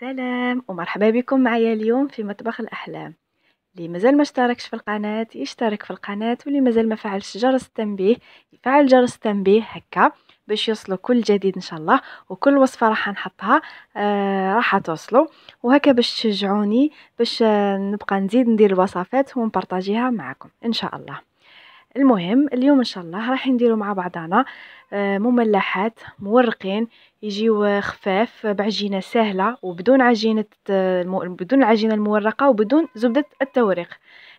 سلام ومرحبا بكم معايا اليوم في مطبخ الأحلام اللي مازال ما اشتركش في القناة يشترك في القناة واللي مازال ما فعلش جرس التنبيه يفعل جرس التنبيه هكا باش يوصلوا كل جديد ان شاء الله وكل وصفه راح نحطها آه راح توصلوا وهكا باش تشجعوني باش آه نبقى نزيد ندير الوصفات ونبارطاجيها معكم ان شاء الله المهم اليوم ان شاء الله راح نديرو مع بعضنا آه، مملحات مورقين يجيو خفاف بعجينه سهله وبدون عجينه آه، بدون العجينه المورقه وبدون زبده التوريق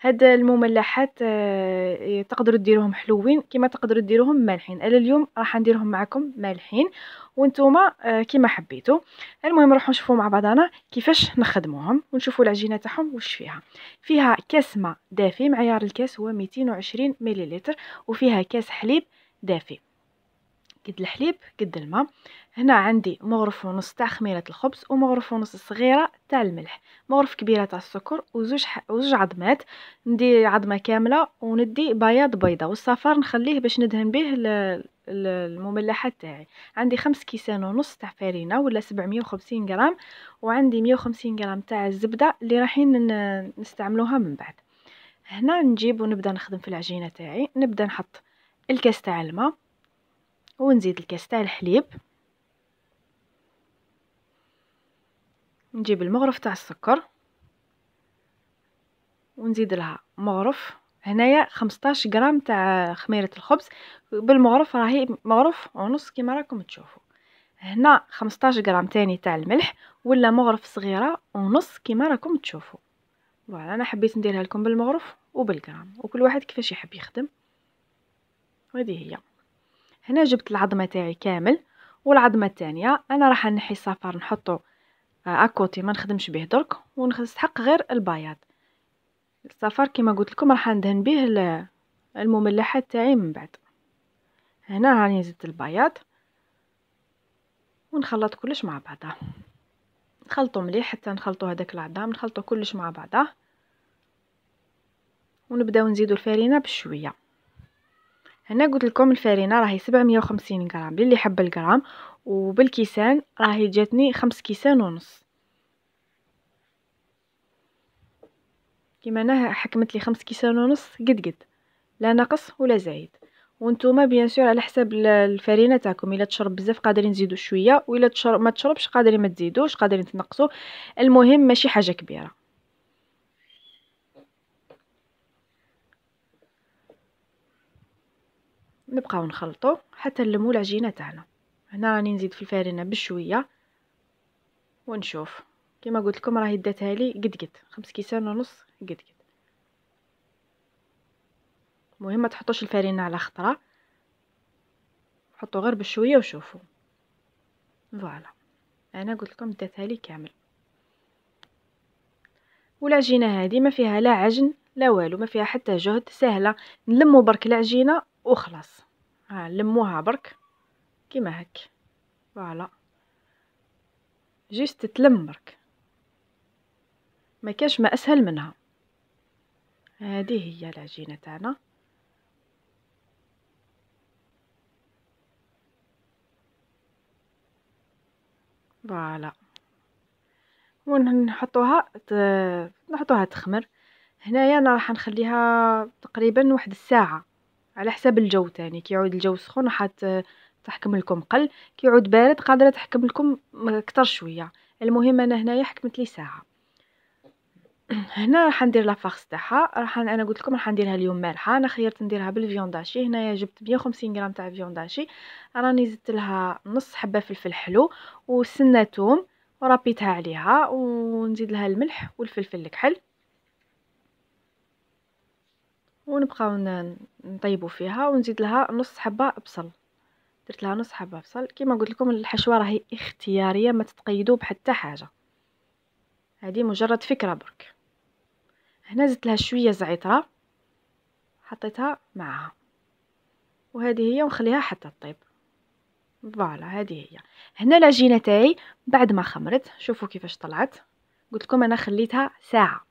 هاد المملحات آه، تقدروا ديروهم حلوين كما تقدروا ديروهم مالحين انا اليوم راح نديرهم معكم مالحين وانتوما آه، كما حبيتو المهم نروحوا نشوفوا مع بعضنا كيفاش نخدموهم ونشوفوا العجينه تاعهم واش فيها فيها كاس ماء دافي معيار الكاس هو 220 مليلتر وفيها كاس حليب دافي قد الحليب قد الماء هنا عندي مغرف ونص تاع خميرة الخبز ومغرف ونص صغيرة تاع الملح مغرف كبيرة تاع السكر وزوج ح... وزوج عظمات ندي عظمة كاملة وندي بياض بيضة والصفار نخليه باش ندهن به ل... المملحات تاعي عندي خمس كيسان ونص تاع فرينة ولا 750 غرام وعندي 150 غرام تاع الزبدة اللي رايحين ن... نستعملوها من بعد هنا نجيب ونبدا نخدم في العجينة تاعي نبدا نحط الكاس تاع الماء ونزيد الكاس تاع الحليب نجيب المغرف تاع السكر ونزيد لها مغرف هنايا 15 غرام تاع خميره الخبز بالمغرف راهي مغرف ونص كيما راكم تشوفوا هنا 15 غرام تاني تاع الملح ولا مغرف صغيره ونص كيما راكم تشوفوا فوالا انا حبيت نديرها لكم بالمغرف وبالغرام وكل واحد كيفاش يحب يخدم هذه هي هنا جبت العظمه تاعي كامل والعظمه الثانيه انا راح نحي الصفار نحطه اكوتي ما نخدمش به درك ونستحق غير البياض الصفار كما قلت لكم راح ندهن به المملحات تاعي من بعد هنا راني زدت البياض ونخلط كلش مع بعضه نخلطو مليح حتى نخلطو هذاك العظام نخلطو كلش مع بعضه ونبداو نزيدو الفرينه بشويه هنا قلت لكم الفرينه راهي 750 غرام للي حب الغرام وبالكيسان راهي جاتني خمس كيسان ونص كيما انا حكمت لي خمس كيسان ونص قد قد لا نقص ولا زايد وانتوما بيان سور على حساب الفرينه تاعكم الا تشرب بزاف قادرين تزيدوا شويه والا تشرب ما تشربش قادرين ما تزيدوش قادرين تنقصوا المهم ماشي حاجه كبيره نبقاو نخلطو حتى نلمو العجينه تاعنا هنا راني نزيد في الفرينه بشويه ونشوف كما قلت لكم راهي داتها لي قد قد خمس كيسان ونص قد قد المهم ما تحطوش الفرينه على خطره حطوا غير بشويه وشوفوا فوالا انا قلت لكم داتها لي كامل والعجينه هذه ما فيها لا عجن لا والو ما فيها حتى جهد سهله نلمو برك العجينه وخلاص ها نلموها برك كيما هك فوالا جيست تلم برك ما كاش ما اسهل منها هذه هي العجينه تاعنا فوالا ونحطوها نحطوها تخمر هنايا انا راح نخليها تقريبا واحد الساعه على حساب الجو تاني كي يعود الجو سخون راح تحكم لكم قل كي يعود بارد قادره تحكم لكم اكثر شويه المهم انا هنايا حكمت لي ساعه هنا راح ندير لافارس تاعها راح انا قلت لكم راح نديرها اليوم مالحه انا خيرت نديرها بالفيونداشي هنايا جبت 150 غرام تاع فيونداشي راني زدت لها نص حبه فلفل حلو وسنه ثوم وربيتها عليها ونزيد لها الملح والفلفل الكحل ونبقاو نطيبوا فيها ونزيد لها نص حبه بصل درت لها نص حبه بصل كيما قلت لكم الحشوه راهي اختياريه ما تتقيدوا بحتى حاجه هذه مجرد فكره برك هنا زدت لها شويه زعتره حطيتها معها وهذه هي ونخليها حتى تطيب فوالا هذه هي هنا لاجينه تاعي بعد ما خمرت شوفوا كيفاش طلعت قلت لكم انا خليتها ساعه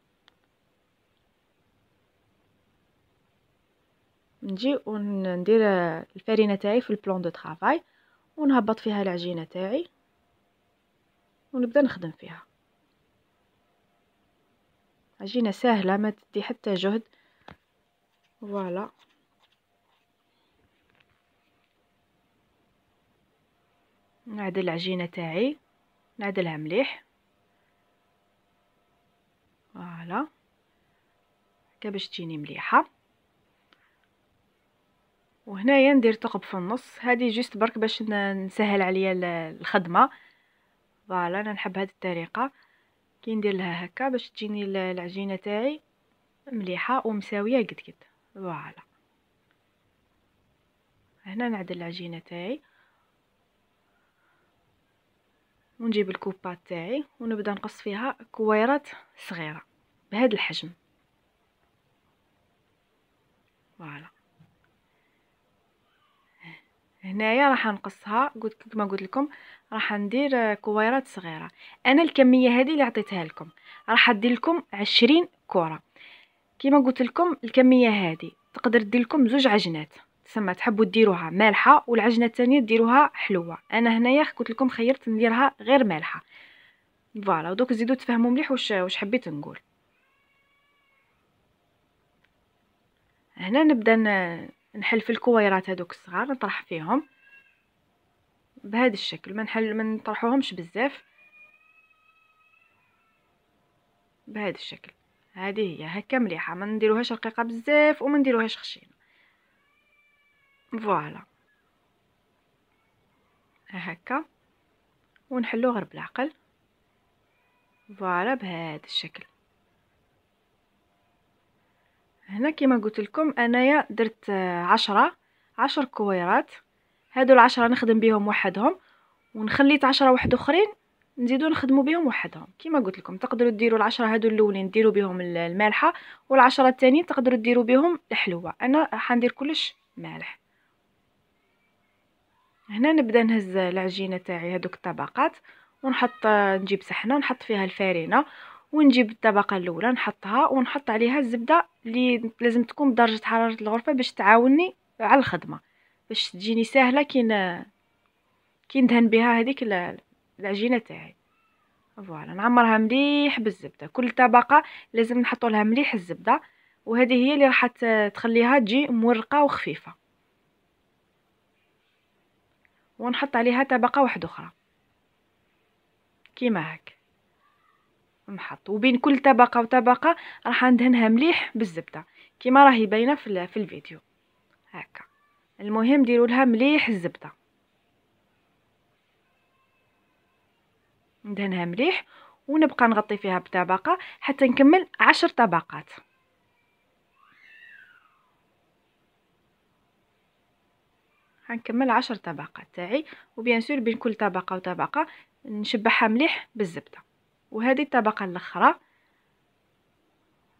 نجي وندير الفرينه تاعي في البلون دو طرافاي ونهبط فيها العجينه تاعي ونبدا نخدم فيها عجينة سهلة ما تدي حتى جهد فوالا نعدل العجينة تاعي نعدلها مليح فوالا هكا باش تجيني مليحة وهنايا ندير ثقب في النص هذه جوست برك باش نسهل عليا الخدمه فوالا انا نحب هذه الطريقه كي ندير لها هكا باش تجيني العجينه تاعي مليحه ومساويه قد قد فوالا هنا نعدل العجينه تاعي ونجيب الكوبات تاعي ونبدا نقص فيها كويرات صغيره بهذا الحجم هنايا راح نقصها قلت كما قلت لكم راح ندير آه، كويرات صغيره انا الكميه هذه اللي عطيتها لكم راح ادير لكم 20 كره كما قلت لكم الكميه هذه تقدر دير لكم زوج عجنات تسمى تحبوا ديروها مالحه والعجنه الثانيه ديروها حلوه انا هنايا قلت لكم خيرت نديرها غير مالحه فوالا ودوك زيدوا تفهموا مليح واش واش حبيت نقول هنا نبدا نحل في الكويرات هذوك الصغار نطرح فيهم بهذا الشكل ما نحل ما نطرحوهمش بزاف بهذا الشكل هذه هي هكا مليحه ما نديروهاش رقيقه بزاف وما نديروهاش خشينه فوالا هكا ونحلو غير بالعقل فوالا بهذا الشكل هنا كما قلت لكم انايا درت آه، عشرة عشر كويرات هادو العشرة نخدم بيهم وحدهم ونخليت عشرة واحد اخرين نزيدو نخدمو بيهم وحدهم كما قلت لكم تقدروا ديروا العشرة هادو الاولين ديروا بيهم المالحه والعشرة التانية تقدروا ديروا بيهم الحلوه انا حندير كلش مالح هنا نبدا نهز العجينه تاعي هادوك الطبقات ونحط آه، نجيب صحنه نحط فيها الفارينه ونجيب الطبقه الاولى نحطها ونحط عليها الزبده اللي لازم تكون بدرجه حراره الغرفه باش تعاوني على الخدمه باش تجيني سهله كي كي ندهن بها هذيك العجينه تاعي فوالا نعمرها مليح بالزبده كل طبقه لازم نحطوا لها مليح الزبده وهذه هي اللي راح تخليها تجي مورقه وخفيفه ونحط عليها طبقه واحده اخرى كيما هكا محط وبين كل طبقه وطبقه راح ندهنها مليح بالزبده كيما راهي باينه في, في الفيديو هكا المهم ديروا لها مليح الزبده ندهنها مليح ونبقى نغطي فيها بطبقه حتى نكمل عشر طبقات هنكمل عشر طبقات تاعي وبيان سور بين كل طبقه وطبقه نشبعها مليح بالزبده وهذه الطبقه الاخرى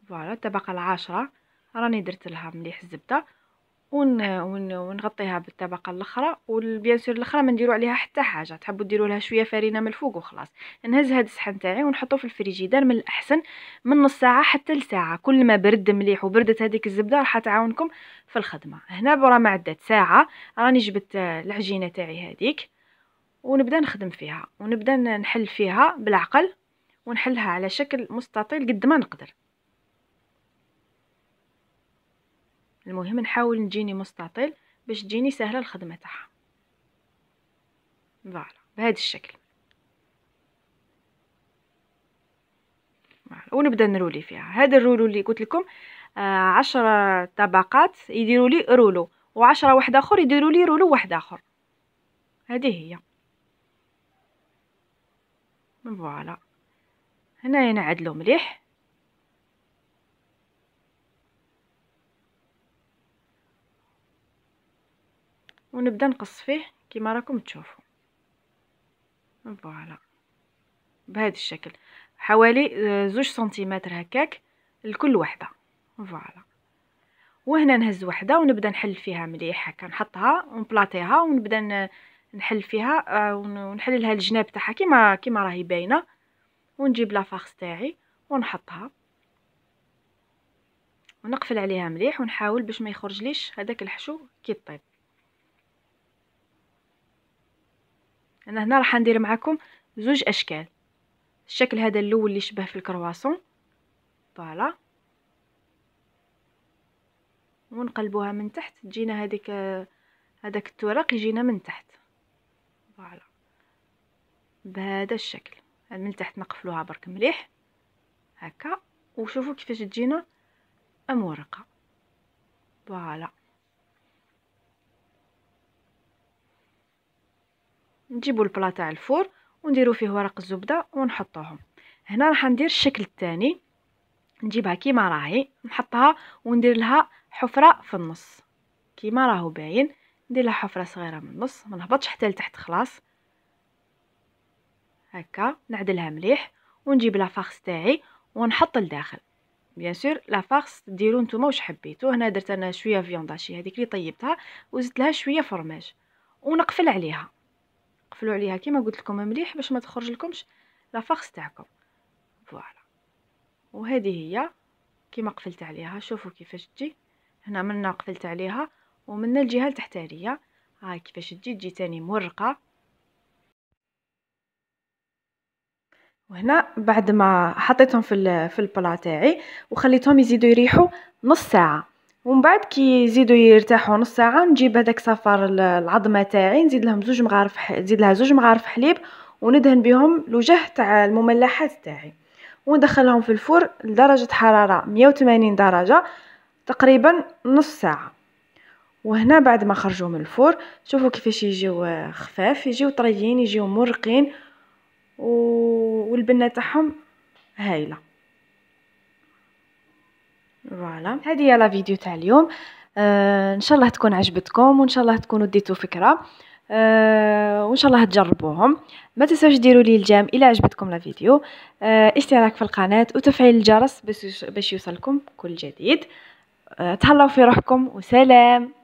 فوالا الطبقه العاشره راني درت لها مليح الزبده ون... ون... ونغطيها بالطبقه الاخرى وبيان سور الاخرى ما نديرو عليها حتى حاجه تحبوا ديروا لها شويه فرينه من الفوق وخلاص نهز هذا الصحن تاعي ونحطه في الفريجيدار من الاحسن من نص ساعه حتى لساعه كل ما برد مليح وبردت هذيك الزبده راح تعاونكم في الخدمه هنا برا ما عدات ساعه راني جبت العجينه تاعي هذيك ونبدا نخدم فيها ونبدا نحل فيها بالعقل ونحلها على شكل مستطيل قد ما نقدر المهم نحاول نجيني مستطيل باش تجيني سهله الخدمه تاعها فوالا بهذا الشكل ونبدا نرولي فيها هذا الرولو اللي قلت لكم آه عشرة طبقات يديروا لي رولو و10 واحد اخر يديروا لي رولو واحد اخر هذه هي فوالا هنايا نعدلو مليح ونبدا نقص فيه كما راكم تشوفوا فوالا بهذا الشكل حوالي آه، زوج سنتيمتر هكاك لكل وحده فوالا وهنا نهز وحده ونبدا نحل فيها مليح هكا نحطها ونبلاطيها ونبدا نحل فيها آه، ونحللها الجناب تاعها كيما كيما راهي باينه ونجيب لافارس تاعي ونحطها ونقفل عليها مليح ونحاول باش ما يخرج ليش هذاك الحشو كي طيب انا هنا راح ندير معكم زوج اشكال الشكل هذا الاول اللي شبه في الكرواسون فوالا ونقلبوها من تحت تجينا هذيك هذاك التورق يجينا من تحت فوالا بهذا الشكل من تحت نقفلوها برك مليح هكا وشوفوا كيفاش تجينا ام ورقه فوالا نجيبوا البلا تاع الفور ونديروا فيه ورق الزبده ونحطوهم هنا راح ندير الشكل الثاني نجيبها كيما راهي نحطها وندير لها حفره في النص كيما راهو باين ندير لها حفره صغيره من النص ما نهبطش حتى لتحت خلاص هكا نعدلها مليح ونجيب لا تاعي ونحط لداخل بيان سور لا ديرو ديروا نتوما واش حبيتو هنا درت انا شويه فيونداشي هذيك اللي طيبتها وزدت لها شويه فرماج ونقفل عليها قفلوا عليها كيما قلت لكم مليح باش ما تخرج لكمش لا تاعكم فوالا وهذه هي كيما قفلت عليها شوفوا كيفاش تجي هنا منا قفلت عليها ومن الجهه التحتانيه هاي كيفاش تجي تجي تاني مورقه وهنا بعد ما حطيتهم في في البلا تاعي وخليتهم يزيدوا يريحوا نص ساعه ومن بعد كي يزيدوا يرتاحوا نص ساعه نجيب هذاك صفار العظمه تاعي نزيد لهم زوج مغارف نزيد لها زوج مغارف حليب وندهن بهم الوجه تاع المملحات تاعي وندخلهم في الفرن لدرجه حراره 180 درجه تقريبا نص ساعه وهنا بعد ما خرجوا من الفرن شوفوا كيفاش يجيو خفاف يجيو طريين يجيو مرقين والبنه تاعهم هايله فوالا هذه هي لا فيديو تاع اليوم آه ان شاء الله تكون عجبتكم وان شاء الله تكونوا ديتوا فكره آه وان شاء الله تجربوهم ما تنساوش ديروا لي الجام الى عجبتكم لا فيديو آه اشتراك في القناه وتفعيل الجرس باش يوصلكم كل جديد آه تهلاو في روحكم وسلام